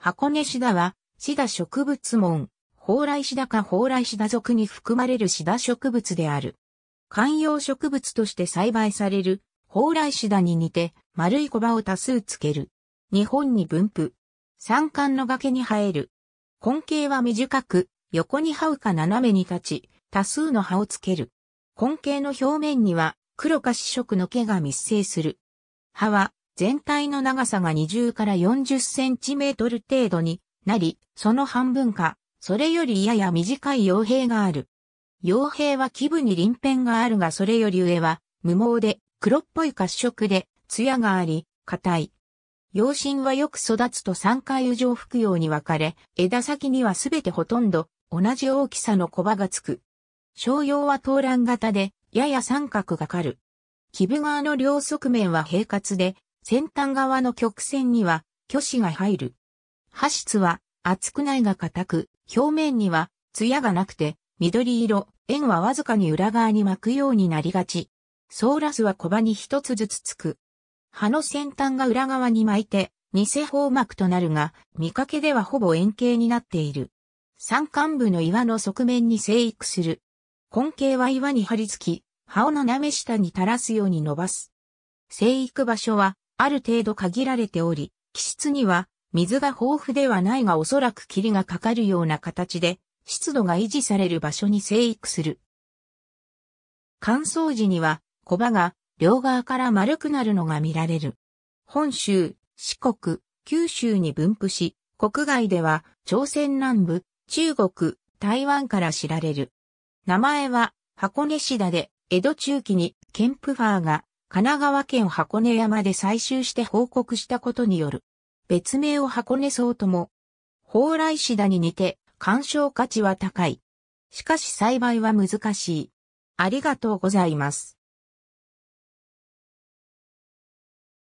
箱根シダは、シダ植物門、蓬莱シダか蓬莱シダ属に含まれるシダ植物である。観葉植物として栽培される、蓬莱シダに似て、丸い小葉を多数つける。日本に分布。山間の崖に生える。根茎は短く、横に這うか斜めに立ち、多数の葉をつける。根茎の表面には、黒か四色の毛が密生する。葉は、全体の長さが20から40センチメートル程度になり、その半分か、それよりやや短い傭兵がある。傭兵は基部に鱗片があるがそれより上は無毛で黒っぽい褐色で艶があり、硬い。養身はよく育つと三回油状服用に分かれ、枝先にはすべてほとんど同じ大きさの小葉がつく。商用は東乱型で、やや三角がかる。基部側の両側面は平滑で、先端側の曲線には虚子が入る。刃質は厚くないが硬く、表面には艶がなくて緑色、円はわずかに裏側に巻くようになりがち。ソーラスは小葉に一つずつつく。葉の先端が裏側に巻いて、偽方膜となるが、見かけではほぼ円形になっている。山間部の岩の側面に生育する。根茎は岩に張り付き、葉を斜め下に垂らすように伸ばす。生育場所はある程度限られており、気質には水が豊富ではないがおそらく霧がかかるような形で、湿度が維持される場所に生育する。乾燥時には、小葉が両側から丸くなるのが見られる。本州、四国、九州に分布し、国外では朝鮮南部、中国、台湾から知られる。名前は箱根シダで江戸中期にケンプファーが神奈川県箱根山で採集して報告したことによる。別名を箱根草とも、蓬莱シダに似て、鑑賞価値は高い。しかし栽培は難しい。ありがとうございます。